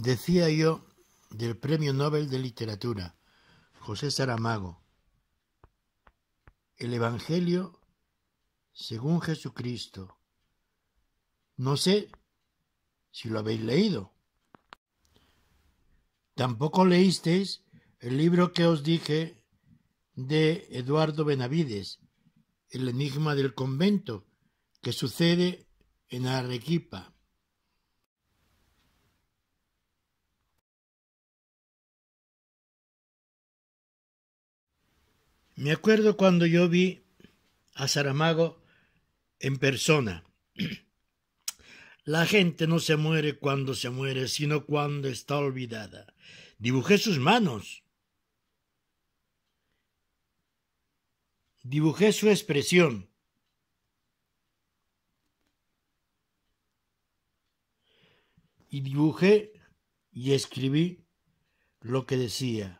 Decía yo del Premio Nobel de Literatura, José Saramago, el Evangelio según Jesucristo. No sé si lo habéis leído. Tampoco leísteis el libro que os dije de Eduardo Benavides, El enigma del convento, que sucede en Arequipa. Me acuerdo cuando yo vi a Saramago en persona. La gente no se muere cuando se muere, sino cuando está olvidada. Dibujé sus manos. Dibujé su expresión. Y dibujé y escribí lo que decía.